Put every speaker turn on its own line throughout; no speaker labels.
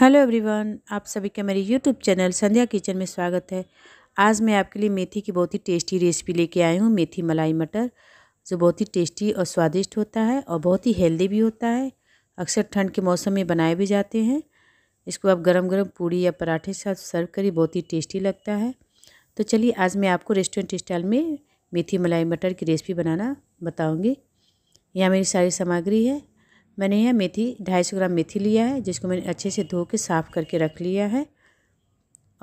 hello everyone आप सभी का मेरे यूट्यूब चैनल संध्या किचन में स्वागत है आज मैं आपके लिए मेथी की बहुत ही टेस्टी रेसिपी लेके आई हूँ मेथी मलाई मटर जो बहुत ही टेस्टी और स्वादिष्ट होता है और बहुत ही हेल्दी भी होता है अक्सर ठंड के मौसम में बनाए भी जाते हैं इसको आप गरम गरम पूड़ी या पराठे के साथ सर्व करिए बहुत ही टेस्टी लगता है तो चलिए आज मैं आपको रेस्टोरेंट स्टाइल में मेथी मलाई मटर की रेसिपी बनाना बताऊँगी यहाँ मेरी सारी सामग्री है मैंने यह मेथी ढाई सौ ग्राम मेथी लिया है जिसको मैंने अच्छे से धो के साफ़ करके रख लिया है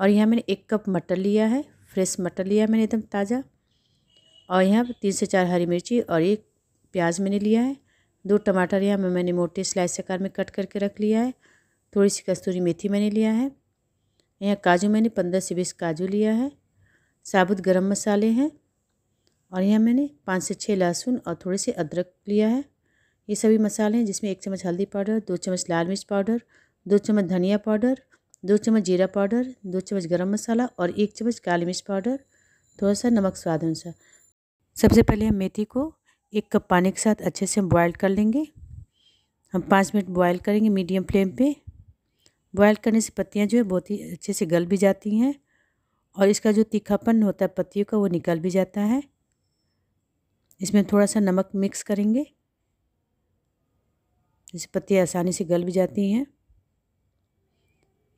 और यहाँ मैंने एक कप मटर लिया है फ्रेश मटर लिया है मैंने एकदम ताज़ा और यहाँ तीन से चार हरी मिर्ची और एक प्याज मैंने लिया है दो टमाटर यहाँ मैं मैंने मोटे स्लाइस आकार में कट करके रख लिया है थोड़ी सी कस्तूरी मेथी मैंने लिया है यहाँ काजू मैंने पंद्रह से बीस काजू लिया है साबुत गरम मसाले हैं और यहाँ मैंने पाँच से छः लहसुन और थोड़े से अदरक लिया है ये सभी मसाले हैं जिसमें एक चम्मच हल्दी पाउडर दो चम्मच लाल मिर्च पाउडर दो चम्मच धनिया पाउडर दो चम्मच जीरा पाउडर दो चम्मच गरम मसाला और एक चम्मच काली मिर्च पाउडर थोड़ा सा नमक स्वाद अनुसार सबसे पहले हम मेथी को एक कप पानी के साथ अच्छे से हम बॉयल कर लेंगे हम पाँच मिनट बॉयल करेंगे मीडियम फ्लेम पे बॉयल करने से पत्तियाँ जो है बहुत ही अच्छे से गल भी जाती हैं और इसका जो तीखापन होता है पत्तियों का वो निकल भी जाता है इसमें थोड़ा सा नमक मिक्स करेंगे जैसे पत्ती आसानी से गल भी जाती हैं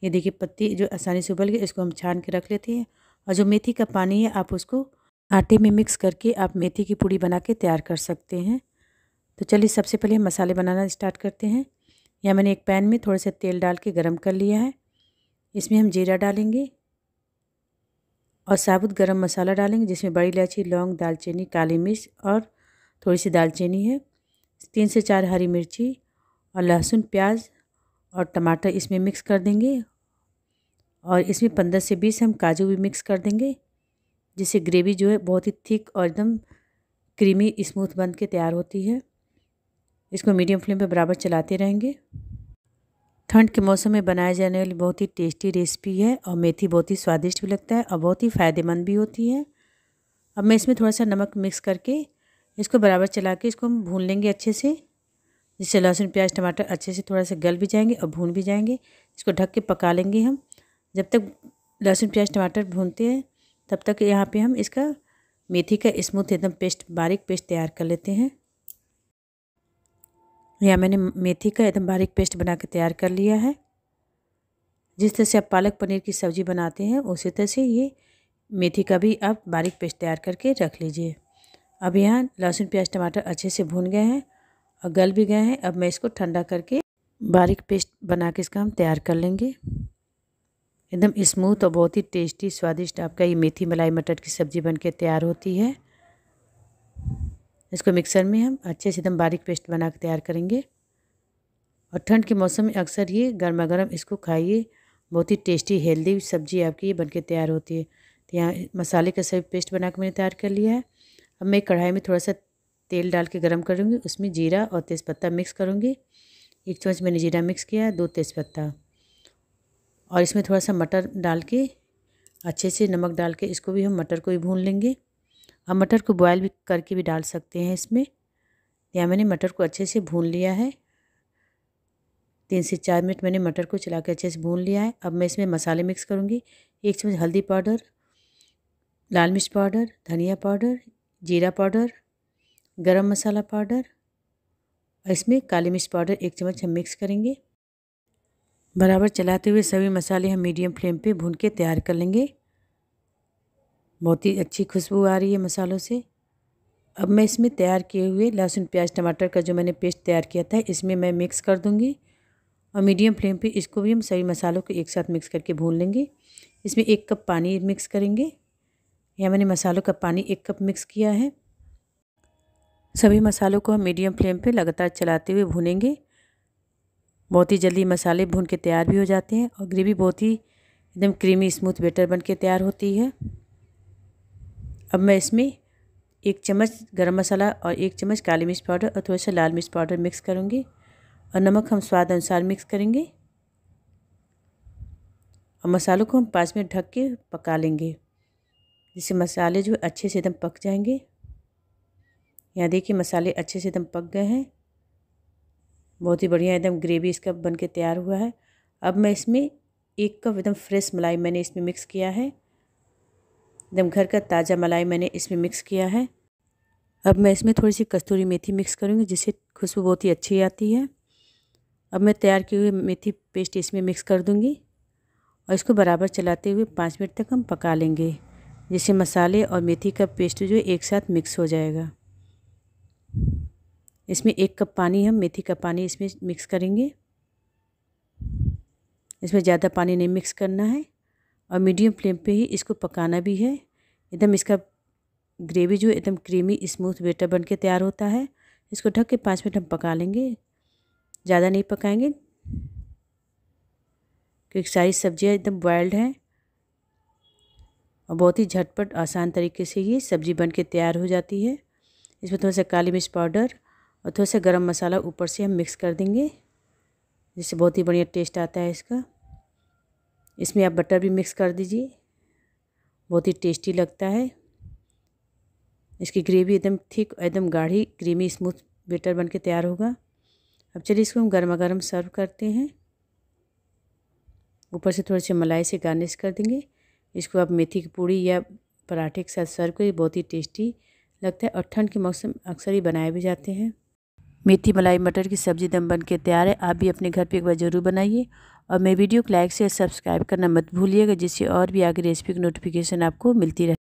ये देखिए पत्ती जो आसानी से उबल गई इसको हम छान के रख लेते हैं और जो मेथी का पानी है आप उसको आटे में मिक्स करके आप मेथी की पूड़ी बना के तैयार कर सकते हैं तो चलिए सबसे पहले हम मसाले बनाना स्टार्ट करते हैं यहाँ मैंने एक पैन में थोड़ा सा तेल डाल के गर्म कर लिया है इसमें हम जीरा डालेंगे और साबुत गरम मसाला डालेंगे जिसमें बड़ी इलायची लौंग दालचीनी काली मिर्च और थोड़ी सी दालचीनी है तीन से चार हरी मिर्ची और लहसुन प्याज और टमाटर इसमें मिक्स कर देंगे और इसमें पंद्रह से बीस हम काजू भी मिक्स कर देंगे जिससे ग्रेवी जो है बहुत ही थिक और एकदम क्रीमी स्मूथ बन के तैयार होती है इसको मीडियम फ्लेम पर बराबर चलाते रहेंगे ठंड के मौसम में बनाए जाने वाली बहुत ही टेस्टी रेसिपी है और मेथी बहुत ही स्वादिष्ट भी लगता है और बहुत ही फ़ायदेमंद भी होती है अब मैं इसमें थोड़ा सा नमक मिक्स करके इसको बराबर चला के इसको हम भून लेंगे अच्छे से जिससे लहसुन प्याज टमाटर अच्छे से थोड़ा सा गल भी जाएंगे और भून भी जाएंगे इसको ढक के पका लेंगे हम जब तक लहसुन प्याज टमाटर भूनते हैं तब तक यहाँ पे हम इसका मेथी का स्मूथ एकदम पेस्ट बारीक पेस्ट तैयार कर लेते हैं यहाँ मैंने मेथी का एकदम बारीक पेस्ट बना के तैयार कर लिया है जिस तरह से आप पालक पनीर की सब्ज़ी बनाते हैं उसी तरह से ये मेथी का भी आप बारीक पेस्ट तैयार करके रख लीजिए अब यहाँ लहसुन प्याज टमाटर अच्छे से भून गए हैं और गल भी गए हैं अब मैं इसको ठंडा करके बारीक पेस्ट बना के इसका हम तैयार कर लेंगे एकदम स्मूथ और बहुत ही टेस्टी स्वादिष्ट आपका ये मेथी मलाई मटर की सब्ज़ी बन के तैयार होती है इसको मिक्सर में हम अच्छे से एकदम बारीक पेस्ट बना के तैयार करेंगे और ठंड के मौसम में अक्सर ये गर्मा गर्म इसको खाइए बहुत ही टेस्टी हेल्दी सब्ज़ी आपकी ये बन के तैयार होती है तो यहाँ मसाले का सभी पेस्ट बना के मैंने तैयार कर लिया है अब मैं कढ़ाई में थोड़ा सा तेल डाल के गर्म करूँगी उसमें जीरा और तेज़पत्ता मिक्स करूँगी एक चम्मच मैंने जीरा मिक्स किया दो तेज़पत्ता और इसमें थोड़ा सा मटर डाल के अच्छे से नमक डाल के इसको भी हम मटर को ही भून लेंगे हम मटर को बॉयल भी करके भी डाल सकते हैं इसमें यहाँ मैंने मटर को अच्छे से भून लिया है तीन से चार मिनट मैंने मटर को चला के अच्छे से भून लिया है अब मैं इसमें मसाले मिक्स करूँगी एक चम्मच हल्दी पाउडर लाल मिर्च पाउडर धनिया पाउडर जीरा पाउडर गरम मसाला पाउडर और इसमें काली मिर्च पाउडर एक चम्मच हम मिक्स करेंगे बराबर चलाते हुए सभी मसाले हम मीडियम फ्लेम पे भून के तैयार कर लेंगे बहुत ही अच्छी खुशबू आ रही है मसालों से अब मैं इसमें तैयार किए हुए लहसुन प्याज टमाटर का जो मैंने पेस्ट तैयार किया था इसमें मैं मिक्स कर दूँगी और मीडियम फ्लेम पर इसको भी हम सभी मसालों को एक साथ मिक्स करके भून लेंगे इसमें एक कप पानी मिक्स करेंगे यहाँ मैंने मसालों का पानी एक कप मिक्स किया है सभी मसालों को हम मीडियम फ्लेम पे लगातार चलाते हुए भूनेंगे बहुत ही जल्दी मसाले भून के तैयार भी हो जाते हैं और ग्रेवी बहुत ही एकदम क्रीमी स्मूथ बेटर बन के तैयार होती है अब मैं इसमें एक चम्मच गरम मसाला और एक चम्मच काली मिर्च पाउडर और थोड़ा सा लाल मिर्च पाउडर मिक्स करूँगी और नमक हम स्वाद अनुसार मिक्स करेंगे और मसालों को हम पाँच मिनट ढक के पका लेंगे जिससे मसाले जो अच्छे से एकदम पक जाएंगे यहाँ देखिए मसाले अच्छे से एकदम पक गए हैं बहुत ही बढ़िया एकदम ग्रेवी इसका बन के तैयार हुआ है अब मैं इसमें एक कप एकदम फ्रेश मलाई मैंने इसमें मिक्स किया है एकदम घर का ताज़ा मलाई मैंने इसमें मिक्स किया है अब मैं इसमें थोड़ी सी कस्तूरी मेथी मिक्स करूँगी जिससे खुशबू बहुत ही अच्छी आती है अब मैं तैयार की हुई मेथी पेस्ट इसमें मिक्स कर दूँगी और इसको बराबर चलाते हुए पाँच मिनट तक हम पका लेंगे जिससे मसाले और मेथी का पेस्ट जो एक साथ मिक्स हो जाएगा इसमें एक कप पानी हम मेथी का पानी इसमें मिक्स करेंगे इसमें ज़्यादा पानी नहीं मिक्स करना है और मीडियम फ्लेम पे ही इसको पकाना भी है एकदम इसका ग्रेवी जो एकदम क्रीमी स्मूथ बेटर बन के तैयार होता है इसको ढक के पाँच मिनट हम पका लेंगे ज़्यादा नहीं पकाएंगे क्योंकि सारी सब्जियाँ एकदम बॉयल्ड हैं और बहुत ही झटपट आसान तरीके से ये सब्ज़ी बन के तैयार हो जाती है इसमें थोड़ा सा काली मिर्च पाउडर और थोड़ा तो सा गरम मसाला ऊपर से हम मिक्स कर देंगे जिससे बहुत ही बढ़िया टेस्ट आता है इसका इसमें आप बटर भी मिक्स कर दीजिए बहुत ही टेस्टी लगता है इसकी ग्रेवी एकदम थिक एकदम गाढ़ी क्रीमी स्मूथ बेटर बन के तैयार होगा अब चलिए इसको हम गर्मा गर्म सर्व करते हैं ऊपर से थोड़े से मलाई से गार्निश कर देंगे इसको आप मेथी की पूड़ी या पराठे के साथ सर्व करिए बहुत ही टेस्टी लगता है और ठंड के मौसम अक्सर ही बनाए भी जाते हैं मेथी मलाई मटर की सब्ज़ी दम बन के तैयार है आप भी अपने घर पे एक बार ज़रूर बनाइए और मेरे वीडियो को लाइक शेयर सब्सक्राइब करना मत भूलिएगा जिससे और भी आगे रेसिपी की नोटिफिकेशन आपको मिलती रहे